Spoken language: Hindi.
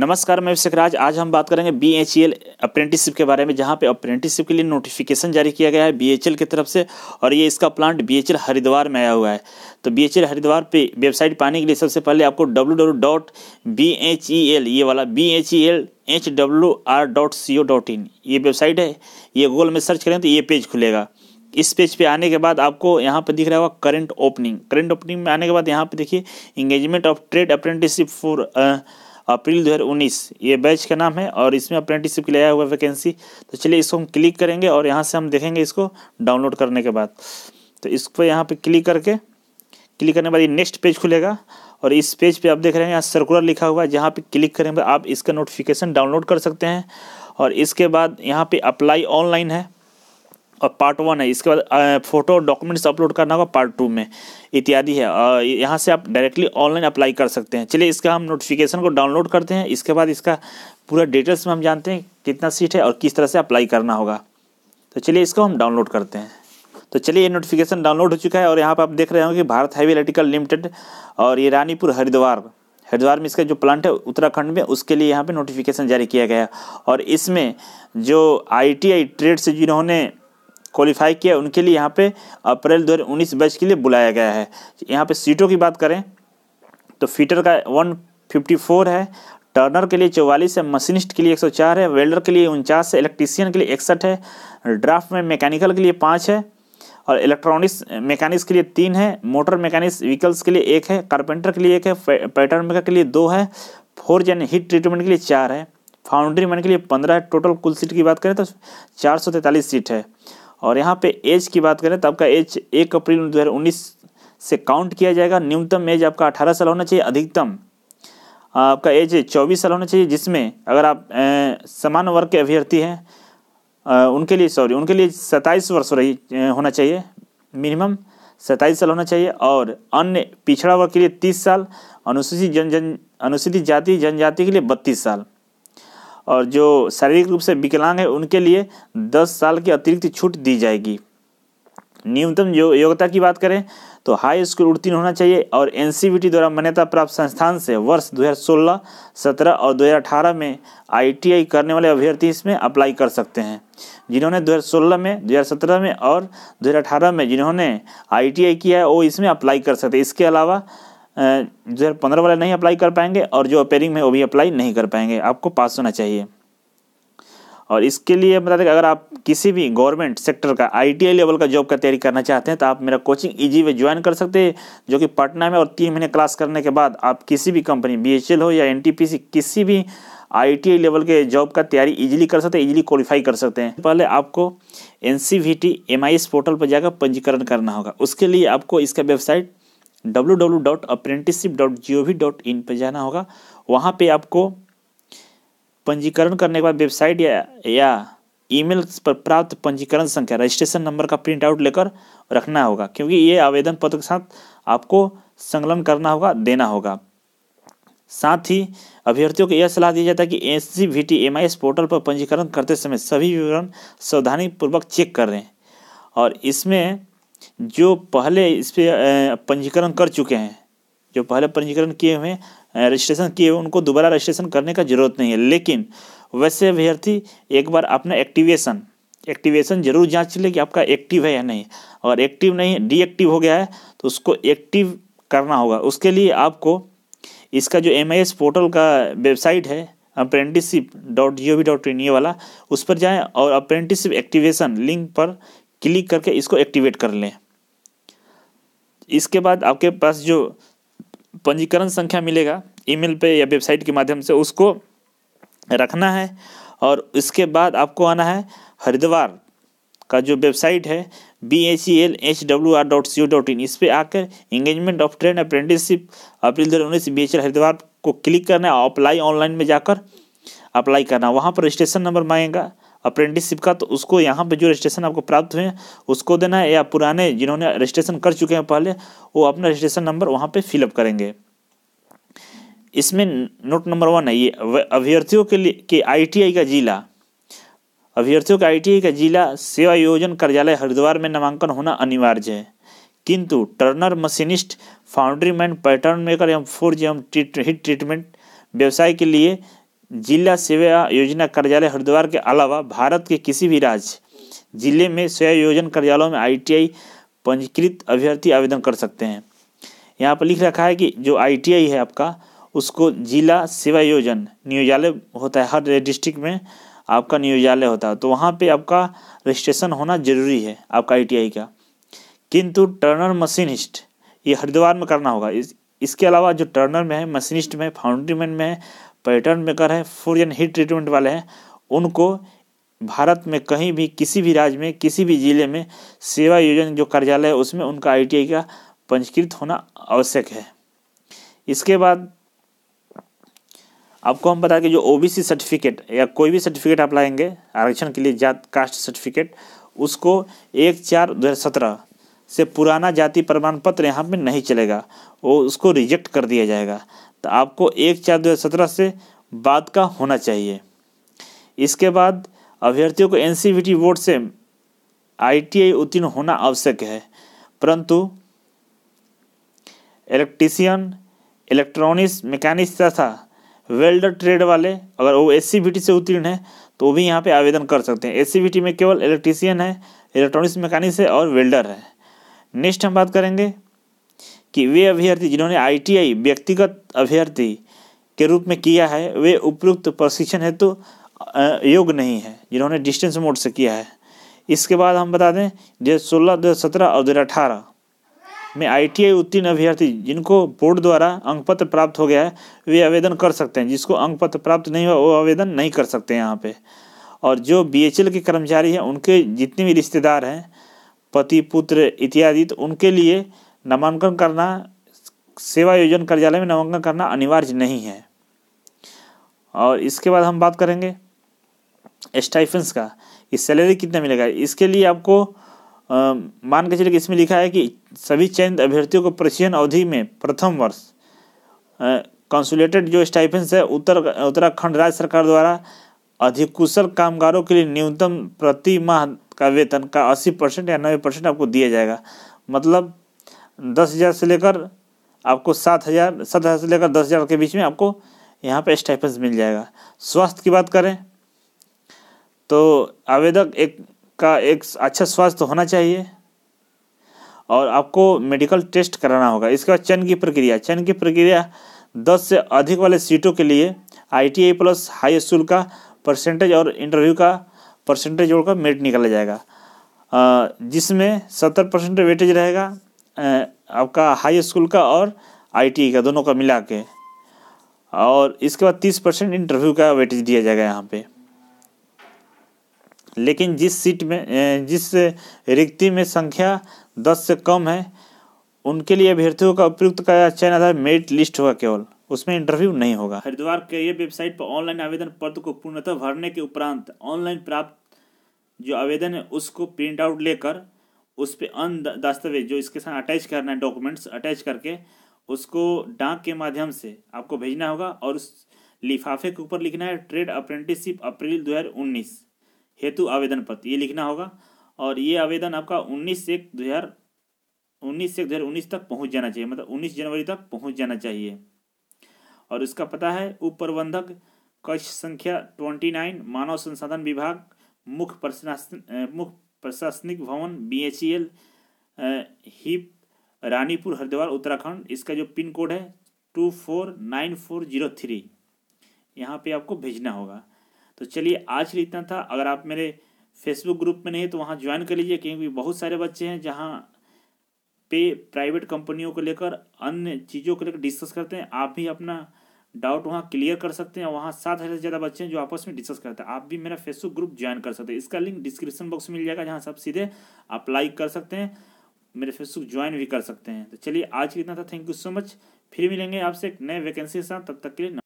नमस्कार मैं राज आज हम बात करेंगे B H E L apprenticeship के बारे में जहाँ पे अप्रेंटिसशिप के लिए नोटिफिकेशन जारी किया गया है बी एच एल की तरफ से और ये इसका plant B H L Haridwar में आया हुआ है तो बी एच एल हरिद्वार पे वेबसाइट पाने के लिए सबसे पहले आपको W W dot B H E L ये वाला B H E L H W R dot C O dot in ये वेबसाइट है ये गूगल में सर्च करें तो ये पेज खुलेगा इस पेज पे आने के बाद आपको यहाँ पर दिख रहा होगा करंट ओपनिंग करंट ओपनिंग में आने के बाद यहाँ पे देखिए engagement of trade apprenticeship for April दो हज़ार उन्नीस ये बैच का नाम है और इसमें अप्रेंटिसिप के लिए आया हुआ वैकेंसी तो चलिए इसको हम क्लिक करेंगे और यहाँ से हम देखेंगे इसको डाउनलोड करने के बाद तो इस पर यहाँ पर क्लिक करके क्लिक करने के बाद ये नेक्स्ट पेज खुलेगा और इस पेज पे आप देख रहे हैं यहाँ सर्कुलर लिखा हुआ है जहाँ पे क्लिक करेंगे आप इसका नोटिफिकेशन डाउनलोड कर सकते हैं और इसके बाद यहाँ पे अप्लाई ऑनलाइन है और पार्ट वन है इसके बाद फ़ोटो और डॉक्यूमेंट्स अपलोड करना होगा पार्ट टू में इत्यादि है यहाँ से आप डायरेक्टली ऑनलाइन अप्लाई कर सकते हैं चलिए इसका हम नोटिफिकेशन को डाउनलोड करते हैं इसके बाद इसका पूरा डिटेल्स में हम जानते हैं कितना सीट है और किस तरह से अप्लाई करना होगा तो चलिए इसको हम डाउनलोड करते हैं तो चलिए ये नोटिफिकेशन डाउनलोड हो चुका है और यहाँ पर आप देख रहे होंगे भारत हाईवे इलेक्ट्रिकल लिमिटेड और ये रानीपुर हरिद्वार हरिद्वार में इसका जो प्लांट है उत्तराखंड में उसके लिए यहाँ पे नोटिफिकेशन जारी किया गया और इसमें जो आई ट्रेड से जिन्होंने क्वालिफाई किया उनके लिए यहाँ पे अप्रैल दो बैच के लिए बुलाया गया है यहाँ पे सीटों की बात करें तो फीटर का 154 है टर्नर के लिए चौवालीस है मशीनिस्ट के लिए 104 है वेल्डर के लिए उनचास है इलेक्ट्रीसियन के लिए इकसठ है ड्राफ्ट में मैकेनिकल के लिए पाँच है और इलेक्ट्रॉनिक्स मैकेनिक्स के लिए तीन है मोटर मैकेनिक्स व्हीकल्स के लिए एक है कारपेंटर के लिए एक है पैटर्न मेकर के लिए दो है फोर जन हीट ट्रीटमेंट के लिए चार है फाउंड्री मैन के लिए पंद्रह है टोटल कुल सीट की बात करें तो चार सौ तैंतालीस सीट है और यहाँ पे एज की बात करें तो आपका एज एक अप्रैल दो से काउंट किया जाएगा न्यूनतम एज आपका अठारह साल होना चाहिए अधिकतम आपका एज चौबीस साल होना चाहिए जिसमें अगर आप समान वर्ग के अभ्यर्थी हैं उनके लिए सॉरी उनके लिए सत्ताईस वर्ष रही होना चाहिए मिनिमम सत्ताईस साल होना चाहिए और अन्य पिछड़ा वर्ग के लिए तीस साल अनुसूचित जन जन अनुसूचित जाति जनजाति के लिए बत्तीस साल और जो शारीरिक रूप से विकलांग है उनके लिए दस साल की अतिरिक्त छूट दी जाएगी न्यूनतम जो योग्यता की बात करें तो हाई स्कूल उत्तीर्ण होना चाहिए और एन द्वारा मान्यता प्राप्त संस्थान से वर्ष 2016, 17 और 2018 में आईटीआई करने वाले अभ्यर्थी इसमें अप्लाई कर सकते हैं जिन्होंने 2016 में 2017 में और 2018 में जिन्होंने आईटीआई किया है वो इसमें अप्लाई कर सकते हैं इसके अलावा हज़ार पंद्रह वाले नहीं अप्लाई कर पाएंगे और जो अपेयरिंग में वो भी अप्लाई नहीं कर पाएंगे आपको पास होना चाहिए और इसके लिए बता दें अगर आप किसी भी गवर्नमेंट सेक्टर का आई लेवल का जॉब का तैयारी करना चाहते हैं तो आप मेरा कोचिंग ईजी वे ज्वाइन कर सकते हैं जो कि पटना में और तीन महीने क्लास करने के बाद आप किसी भी कंपनी बी हो या एन किसी भी आई लेवल के जॉब का तैयारी इजीली कर सकते हैं इजीली क्वालिफाई कर सकते हैं पहले आपको एन सी पोर्टल पर जाकर पंजीकरण करना होगा उसके लिए आपको इसका website W W dot apprenticeship dot G O V dot in पर जाना होगा वहाँ पे आपको पंजीकरण करने के बाद वेबसाइट या या ईमेल पर प्राप्त पंजीकरण संख्या रजिस्ट्रेशन नंबर का प्रिंट आउट लेकर रखना होगा क्योंकि ये आवेदन पत्र के साथ आपको संकलन करना होगा देना होगा साथ ही अभ्यर्थियों को यह सलाह दी जाता है कि S C V T M I S portal पर पंजीकरण करते समय सभी विवरण सावधानीपूर्वक चेक करें और इसमें जो पहले इस पर पंजीकरण कर चुके हैं जो पहले पंजीकरण किए हुए रजिस्ट्रेशन किए हुए उनको दोबारा रजिस्ट्रेशन करने का ज़रूरत नहीं है लेकिन वैसे अभ्यर्थी एक बार अपना एक्टिवेशन एक्टिवेशन जरूर जांच ले कि आपका एक्टिव है या नहीं अगर एक्टिव नहीं डीएक्टिव हो गया है तो उसको एक्टिव करना होगा उसके लिए आपको इसका जो एम पोर्टल का वेबसाइट है apprenticeship dot G O V dot in ये वाला उस पर जाएँ और अप्रेंटिसशिप एक्टिवेशन लिंक पर क्लिक करके इसको एक्टिवेट कर लें इसके बाद आपके पास जो पंजीकरण संख्या मिलेगा ईमेल पे या वेबसाइट के माध्यम से उसको रखना है और इसके बाद आपको आना है हरिद्वार का जो वेबसाइट है B A C L H W R dot C O dot in इस पर आकर engagement of train apprenticeship April दो हज़ार उन्नीस बी एच एल हरिद्वार को क्लिक करना है अप्लाई ऑनलाइन में जाकर अप्लाई करना वहाँ पर रजिस्ट्रेशन नंबर मांगेगा अप्रेंटिसशिप का तो उसको यहाँ पे जो रजिस्ट्रेशन आपको प्राप्त हुए उसको देना है या पुराने जिन्होंने रजिस्ट्रेशन कर चुके हैं पहले वो अपना रजिस्ट्रेशन नंबर वहाँ पर फिलअप करेंगे इसमें नोट नंबर वन है ये अभ्यर्थियों के लिए के आईटीआई का जिला अभ्यर्थियों के आईटीआई का जिला सेवा योजन कार्यालय हरिद्वार में नामांकन होना अनिवार्य है किंतु turner machinist foundry man pattern maker एवं four G M treat, heat treatment व्यवसाय के लिए जिला सेवा योजना कार्यालय हरिद्वार के अलावा भारत के किसी भी राज्य जिले में सेवा योजना कार्यालयों में आईटीआई पंजीकृत अभ्यर्थी आवेदन कर सकते हैं यहाँ पर लिख रखा है कि जो आईटीआई है आपका उसको जिला सेवा योजन नियोजालय होता है हर डिस्ट्रिक्ट में आपका नियोजालय होता है तो वहाँ पे आपका रजिस्ट्रेशन होना जरूरी है आपका आईटीआई का किंतु टर्नर मशीनिस्ट ये हरिद्वार में करना होगा इस इसके अलावा जो टर्नर में है मशीनिस्ट में फाउंड्रीमैन में है पैटर्न मेकर हैं फोरियन हीट ट्रीटमेंट वाले हैं उनको भारत में कहीं भी किसी भी राज्य में किसी भी ज़िले में सेवा योजन जो कार्यालय है उसमें उनका आई का पंजीकृत होना आवश्यक है इसके बाद आपको हम बता कि जो ओबीसी सर्टिफिकेट या कोई भी सर्टिफिकेट आप लाएंगे आरक्षण के लिए जात कास्ट सर्टिफिकेट उसको एक चार दो हज़ार सत्रह से पुराना जाति प्रमाण पत्र यहाँ पे नहीं चलेगा वो उसको रिजेक्ट कर दिया जाएगा तो आपको एक चार दो हज़ार सत्रह से बाद का होना चाहिए इसके बाद अभ्यर्थियों को एन सी बोर्ड से आई उत्तीर्ण होना आवश्यक है परंतु इलेक्ट्रीशियन इलेक्ट्रॉनिक्स मैकेनिक्स तथा वेल्डर ट्रेड वाले अगर वो एस से उत्तीर्ण है तो वो भी यहाँ पे आवेदन कर सकते हैं एस में केवल इलेक्ट्रीशियन है इलेक्ट्रॉनिक्स मैकेनिक्स है और वेल्डर है नेक्स्ट हम बात करेंगे कि वे अभ्यर्थी जिन्होंने आईटीआई व्यक्तिगत अभ्यर्थी के रूप में किया है वे उपयुक्त प्रशिक्षण हेतु तो योग्य नहीं है जिन्होंने डिस्टेंस मोड से किया है इसके बाद हम बता दें दो हज़ार सोलह दो हज़ार सत्रह और दो हज़ार अठारह में आईटीआई उत्तीर्ण अभ्यर्थी जिनको बोर्ड द्वारा अंक पत्र प्राप्त हो गया है वे आवेदन कर सकते हैं जिसको अंक पत्र प्राप्त नहीं हुआ वो आवेदन नहीं कर सकते हैं यहाँ पे और जो बीएचएल के कर्मचारी हैं उनके जितने भी रिश्तेदार हैं पति पुत्र इत्यादि तो उनके लिए नामांकन करना सेवा योजन कार्यालय में नामांकन करना अनिवार्य नहीं है और इसके बाद हम बात करेंगे स्टाइफेंस का इस सैलरी कितना मिलेगा इसके लिए आपको आ, मान के चलिए कि इसमें लिखा है कि सभी चयनित अभ्यर्थियों को प्रशिक्षण अवधि में प्रथम वर्ष कंसुलेटेड जो स्टाइफेंस है उत्तर उत्तराखंड राज्य सरकार द्वारा अधिकुशल कामगारों के लिए न्यूनतम प्रति माह का वेतन का अस्सी परसेंट या नब्बे परसेंट आपको दिया जाएगा मतलब दस हज़ार से लेकर आपको सात हज़ार सात हज़ार से लेकर दस हज़ार के बीच में आपको यहाँ पे स्टाइपेंस मिल जाएगा स्वास्थ्य की बात करें तो आवेदक एक का एक अच्छा स्वास्थ्य होना चाहिए और आपको मेडिकल टेस्ट कराना होगा इसके बाद चयन की प्रक्रिया चयन की प्रक्रिया दस से अधिक वाले सीटों के लिए आई प्लस हाई स्कूल का परसेंटेज और इंटरव्यू का परसेंटेज जोड़कर मेरिट निकाला जाएगा जिसमें सत्तर परसेंट वेटेज रहेगा आपका हाई स्कूल का और आई e का दोनों का मिला के और इसके बाद तीस परसेंट इंटरव्यू का वेटेज दिया जाएगा यहाँ पे लेकिन जिस सीट में जिस रिक्ति में संख्या दस से कम है उनके लिए अभ्यर्थियों का उपयुक्त का चयन आधार मेरिट लिस्ट होगा केवल उसमें इंटरव्यू नहीं होगा हरिद्वार के ये वेबसाइट पर ऑनलाइन आवेदन पत्र को पूर्णतः भरने के उपरांत ऑनलाइन प्राप्त जो आवेदन है उसको प्रिंट आउट लेकर उस पर अन दस्तावेज जो इसके साथ अटैच करना है डॉक्यूमेंट्स अटैच करके उसको डाक के माध्यम से आपको भेजना होगा और उस लिफाफे के ऊपर लिखना है ट्रेड अप्रेंटिसशिप अप्रैल दो हेतु आवेदन पत्र ये लिखना होगा और ये आवेदन आपका उन्नीस एक दो हजार दो एक उन्नीस तक पहुंच जाना चाहिए मतलब उन्नीस जनवरी तक पहुंच जाना चाहिए और इसका पता है उप प्रबंधक कक्ष संख्या ट्वेंटी नाइन मानव संसाधन विभाग मुख्य प्रशासन मुख्य प्रशासनिक भवन बी एच ई एल हिप रानीपुर हरिद्वार उत्तराखंड इसका जो पिन कोड है two four nine four zero three यहाँ पे आपको भेजना होगा तो चलिए आज के इतना था अगर आप मेरे फेसबुक ग्रुप में नहीं है तो वहाँ ज्वाइन कर लीजिए क्योंकि बहुत सारे बच्चे हैं जहाँ पे प्राइवेट कंपनियों को लेकर अन्य चीज़ों को लेकर डिस्कस करते हैं आप भी अपना डाउट वहाँ क्लियर कर सकते हैं वहाँ सात हज़ार से ज़्यादा बच्चे हैं जो आपस में डिस्कस करते हैं आप भी मेरा फेसबुक ग्रुप ज्वाइन कर सकते हैं इसका लिंक डिस्क्रिप्शन बॉक्स में मिल जाएगा जहाँ सब सीधे अप्लाई कर सकते हैं मेरे फेसबुक ज्वाइन भी कर सकते हैं तो चलिए आज कितना था थैंक यू सो मच फिर मिलेंगे आपसे एक नए वैकेंसी के साथ तब तक के लिए